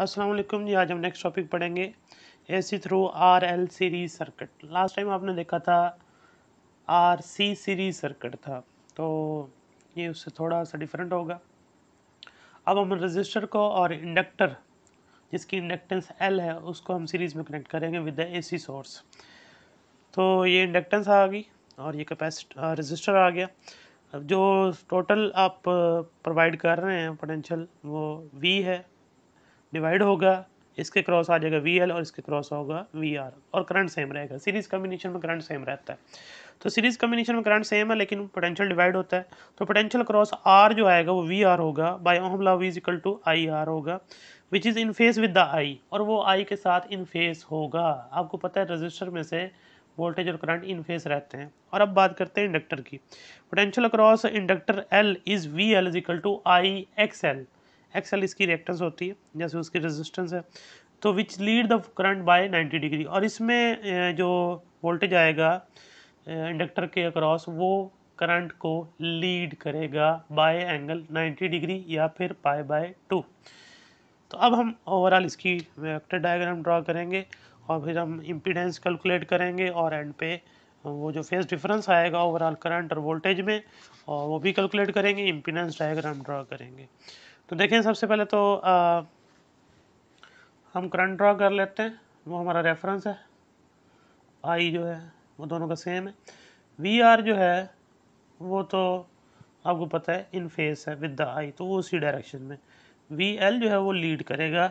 अस्सलाम वालेकुम जी आज हम नेक्स्ट टॉपिक पढ़ेंगे AC through R L series circuit last time आपने देखा था आर सी सीरीज सर्किट था तो ये उससे थोड़ा सा डिफरेंट होगा अब हम रजिस्टर को और इंडक्टर जिसकी इंडक्टेंस एल है उसको हम सीरीज़ में कनेक्ट करेंगे विद द एसी सोर्स तो ये इंडक्टेंस आ गई और ये कैपेसिट रजिस्टर आ गया अब जो टोटल आप प्रोवाइड कर रहे हैं पोटेंशियल वो वी है डिवाइड होगा इसके क्रॉस आ जाएगा वी एल और इसके क्रॉस होगा वी आर और करंट सेम रहेगा सीरीज कम्बिनेशन में करंट सेम रहता है तो सीरीज कम्बिनेशन में करंट सेम है लेकिन पोटेंशियल डिवाइड होता है तो पोटेंशियल क्रॉस आर जो आएगा वो वी आर होगा by Ohm law is equal to I R होगा which is in phase with the I और वो आई के साथ इन फेस होगा आपको पता है रजिस्टर में से वोल्टेज और करंट इन फेस रहते हैं और अब बात करते हैं इंडक्टर की potential cross inductor L is V L is equal to I X L XL इसकी रिएक्टेंस होती है जैसे उसकी रेजिस्टेंस है तो which lead the current by 90 degree और इसमें जो वोल्टेज आएगा इंडक्टर के अक्रॉस वो करंट को लीड करेगा बाय एंगल 90 डिग्री या फिर पाए बाय टू तो अब हम ओवरऑल इसकी वेक्टर डायग्राम ड्रा करेंगे और फिर हम इम्पीडेंस कैलकुलेट करेंगे और एंड पे वो जो फेस डिफरेंस आएगा ओवरऑल करंट और वोल्टेज में और वो भी कैलकुलेट करेंगे इम्पीडेंस डायग्राम ड्रा करेंगे तो देखें सबसे पहले तो आ, हम करंट ड्रॉ कर लेते हैं वो हमारा रेफरेंस है आई जो है वो दोनों का सेम है वी आर जो है वो तो आपको पता है इन फेस है विद द आई तो वो उसी डायरेक्शन में वी एल जो है वो लीड करेगा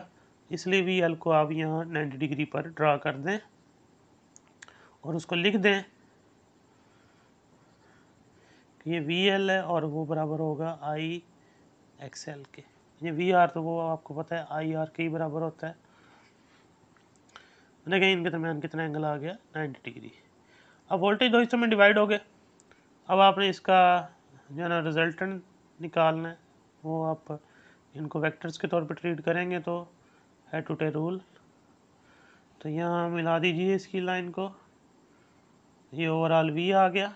इसलिए वी एल को आप यहाँ नाइन्टी डिग्री पर ड्रा कर दें और उसको लिख दें कि ये वी एल है और वो बराबर होगा आई एक्स एल के ये वी आर तो वो आपको पता है आई आर के ही बराबर होता है मैंने कहीं इनके दरमियान कितना एंगल आ गया नाइन्टी डिग्री अब वोल्टेज दो हिस्सों में डिवाइड हो गए अब आपने इसका जो है ना रिजल्टेंट निकालना है वो आप इनको वेक्टर्स के तौर पर ट्रीट करेंगे तो है टू टे रूल तो यहाँ मिला दीजिए इसकी लाइन को ये ओवरऑल वी आ गया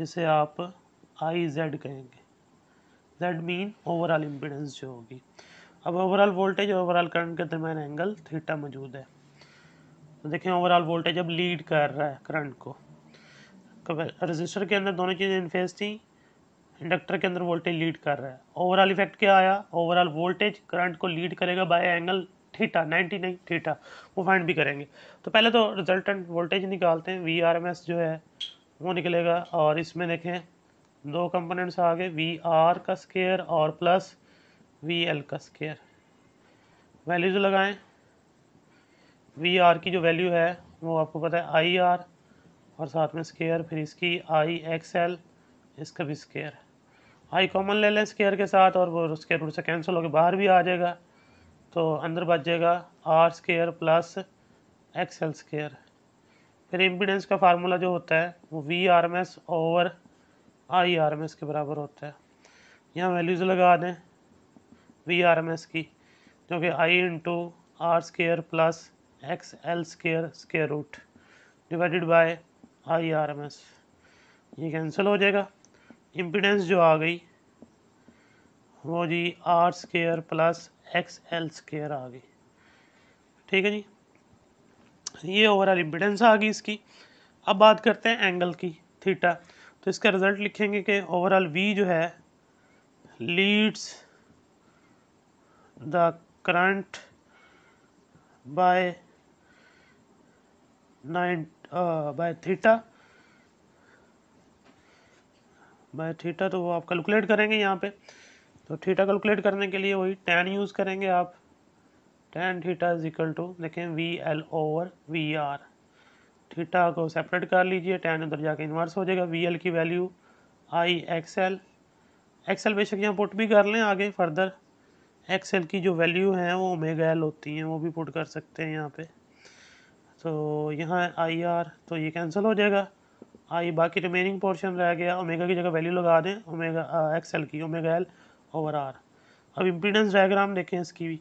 जिसे आप आई जेड कहेंगे दैट मीन ओवरऑल इम्पिडेंस जो होगी अब ओवरऑल वोल्टेज और ओवरऑल करंट के दरमियान एंगल थीटा मौजूद है तो देखें ओवरऑल वोल्टेज अब लीड कर रहा है करंट को रजिस्टर के अंदर दोनों चीज़ें इनफेस थी इंडक्टर के अंदर वोल्टेज लीड कर रहा है ओवरऑल इफेक्ट क्या आया ओवरऑल वोल्टेज करंट को लीड करेगा by angle theta nine theta वो फाइंड भी करेंगे तो पहले तो रिजल्टेंट वोल्टेज निकालते हैं वी आर एम एस जो है वो निकलेगा और इसमें देखें दो कंपोनेंट्स आ गए वी आर का स्केयर और प्लस वी एल का स्केयर वैल्यू जो लगाएं वी आर की जो वैल्यू है वो आपको पता है आई आर और साथ में स्केयर फिर इसकी आई एक्स एल इसका भी स्केयर आई कॉमन ले लें स्केयर के साथ और वो स्केयर रूट से कैंसिल होकर बाहर भी आ जाएगा तो अंदर बच जाएगा R square plus X L square फिर इम्पिडेंस का फार्मूला जो होता है वो V R M S over I R M S के बराबर होता है यहाँ वैल्यूज़ लगा दें वी आर एम एस की जो कि I into R square plus X L square square root divided by I R M S ये कैंसिल हो जाएगा इम्पिडेंस जो आ गई वो जी R square plus X L square आ गई ठीक है जी ये ओवरऑल इम्पिडेंस आ गई इसकी अब बात करते हैं एंगल की थीटा तो इसका रिज़ल्ट लिखेंगे कि ओवरऑल वी जो है leads the current by nine by theta by theta तो वो आप कैलकुलेट करेंगे यहाँ पे तो थीटा कैलकुलेट करने के लिए वही टेन यूज़ करेंगे आप tan theta is equal to देखें V L over V R theta को सेपरेट कर लीजिए टेन उधर जाके इन्वर्स हो जाएगा वी एल की वैल्यू आई एक्सएल एक्सएल बेशक यहाँ पुट भी कर लें आगे फर्दर एक्सएल की जो वैल्यू है वो ओमेगा एल होती हैं वो भी पुट कर सकते हैं यहाँ पे तो यहाँ आई आर तो ये कैंसिल हो जाएगा आई बाकी रिमेनिंग पोर्शन रह गया ओमेगा की जगह वैल्यू लगा दें ओमेगा एक्सएल की ओमेगा एल ओवर आर अब इम्पीडेंस डायग्राम देखें इसकी भी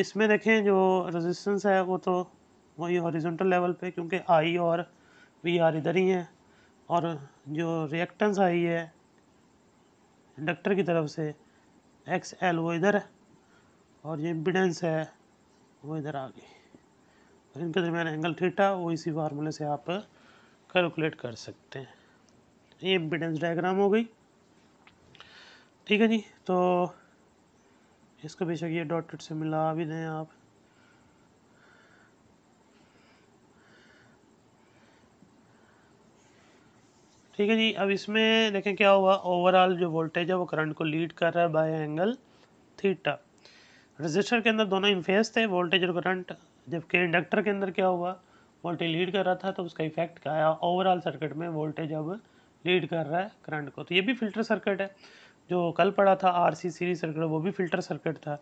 इसमें देखें जो रेजिस्टेंस है वो तो वही हॉरिजॉन्टल लेवल पे क्योंकि आई और वी आर इधर ही हैं और जो रिएक्टेंस आई है इंडक्टर की तरफ से एक्स एल वो इधर है और जो इम्पिडेंस है वो इधर आ गई और इनके दरमियान एंगल थीटा वो इसी फार्मूले से आप कैलकुलेट कर सकते हैं ये इम्पिडेंस डायग्राम हो गई ठीक है जी तो इसको बेशक ये डॉटेड से मिला भी दें आप ठीक है जी अब इसमें देखें क्या हुआ ओवरऑल जो वोल्टेज है वो करंट को लीड कर रहा है बाय एंगल थीटा रजिस्टर के अंदर दोनों इनफेस थे वोल्टेज और करंट जबकि इंडक्टर के अंदर क्या हुआ वोल्टेज लीड कर रहा था तो उसका इफेक्ट क्या आया ओवरऑल सर्किट में वोल्टेज अब लीड कर रहा है करंट को तो ये भी फिल्टर सर्किट है जो कल पड़ा था आर सी सीरी सर्किट वो भी फिल्टर सर्किट था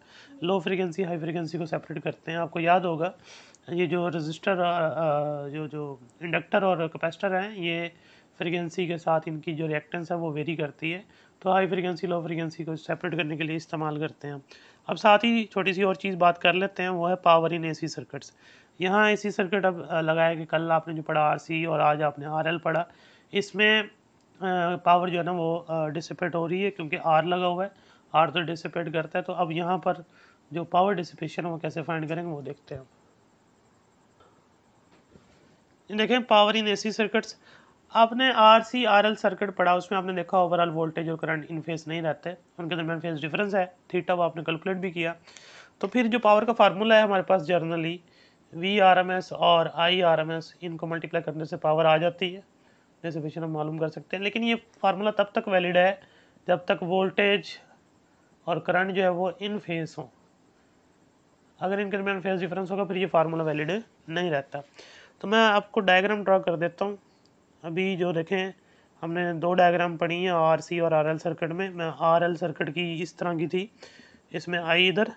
लो फ्रिक्वेंसी हाई फ्रिक्वेंसी को सेपरेट करते हैं आपको याद होगा ये जो रजिस्टर जो जो इंडक्टर और कैपेसिटर हैं ये फ्रीक्वेंसी के साथ इनकी जो रिएक्टेंस है वो वेरी करती है तो हाई फ्रीक्वेंसी लो फ्रीक्वेंसी को सेपरेट करने के लिए इस्तेमाल करते हैं अब साथ ही छोटी सी और चीज़ बात कर लेते हैं वो है पावर इन एसी सर्किट्स यहाँ एसी सर्किट अब लगाया कि कल आपने जो पढ़ा आरसी और आज आपने आरएल पढ़ा इसमें पावर जो है ना वो डिसिपेट हो रही है क्योंकि आर लगा हुआ है आर तो डिसिपेट करता है तो अब यहाँ पर जो पावर डिसिपेशन है वो कैसे फाइंड करेंगे वो देखते हैं देखें पावर इन एसी सर्किट्स आपने R C R L circuit पढ़ा उसमें आपने देखा ओवरऑल वोल्टेज और करंट इन फेस नहीं रहते उनके दरमियान फेस डिफरेंस है थीटा वो आपने कैलकुलेट भी किया तो फिर जो पावर का फार्मूला है हमारे पास generally V R M S और आई आर एम एस इनको मल्टीप्लाई करने से पावर आ जाती है जैसे फिशन हम मालूम कर सकते हैं लेकिन ये फार्मूला तब तक वैलिड है जब तक वोल्टेज और करंट जो है वो इन फेस हों अगर इनके दरमियान फेस डिफरेंस होगा फिर ये फार्मूला वैलिड नहीं रहता तो मैं आपको डायग्राम ड्रा कर देता हूँ अभी जो देखें हमने दो डायग्राम पढ़ी हैं आर सी और आर एल सर्किट में मैं आर एल सर्किट की इस तरह की थी इसमें आई इधर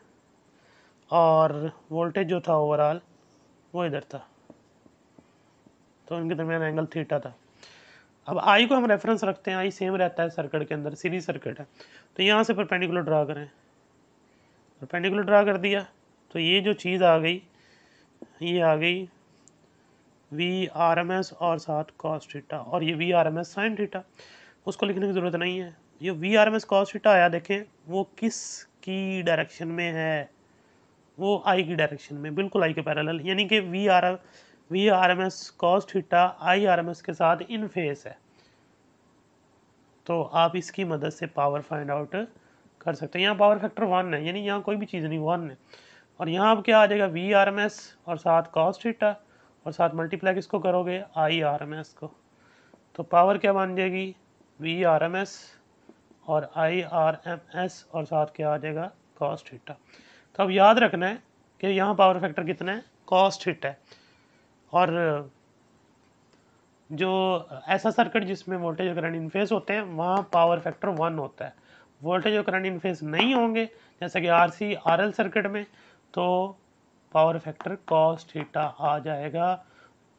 और वोल्टेज जो था ओवरऑल वो इधर था तो इनके दरमियान एंगल थीटा था अब आई को हम रेफरेंस रखते हैं आई सेम रहता है सर्किट के अंदर सीरीज सर्किट है तो यहाँ से परपेंडिकुलर ड्रा करें परपेंडिकुलर ड्रा कर दिया तो ये जो चीज़ आ गई ये आ गई वी आर एम एस और साथ कॉस थीटा और ये V R M S sine theta उसको लिखने की ज़रूरत नहीं है ये V R M S cos theta आया देखें वो किस की डायरेक्शन में है वो आई की डायरेक्शन में बिल्कुल आई के पैरेलल यानी कि V R V R M S cos theta I R M S के साथ इन फेस है तो आप इसकी मदद से पावर फाइंड आउट कर सकते हैं यहाँ पावर फैक्टर वन है यानी यहाँ कोई भी चीज़ नहीं वन है और यहाँ आप क्या आ जाएगा वी आर एम एस और साथ कॉस थीटा और साथ मल्टीप्लाई किसको करोगे आई आर एम एस को तो पावर क्या बन जाएगी वी आर एम एस और आई आर एम एस और साथ क्या आ जाएगा कॉस्ट हिटा तो अब याद रखना है कि यहाँ पावर फैक्टर कितना है कॉस्ट हिट है और जो ऐसा सर्किट जिसमें वोल्टेज और करंट इनफेस होते हैं वहाँ पावर फैक्टर वन होता है वोल्टेज और करंट इनफेस नहीं होंगे जैसे कि R C R L circuit में तो पावर फैक्टर कॉस थीटा आ जाएगा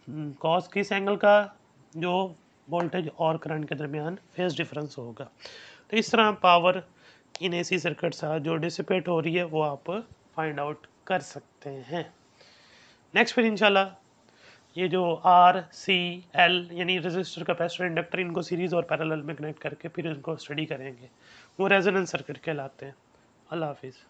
कॉस हम्म, किस एंगल का जो वोल्टेज और करंट के दरमियान फेज डिफरेंस होगा तो इस तरह पावर इन एसी सा जो डिसिपेट हो रही है वो आप फाइंड आउट कर सकते हैं नेक्स्ट फिर इंशाल्लाह ये जो आर सी एल यानी रेजिस्टर कैपेसिटर इंडक्टर इनको सीरीज़ और पैरेलल में कनेक्ट करके फिर इनको स्टडी करेंगे वो रेजोनेंस सर्किट कहलाते हैं अल्लाह हाफिज़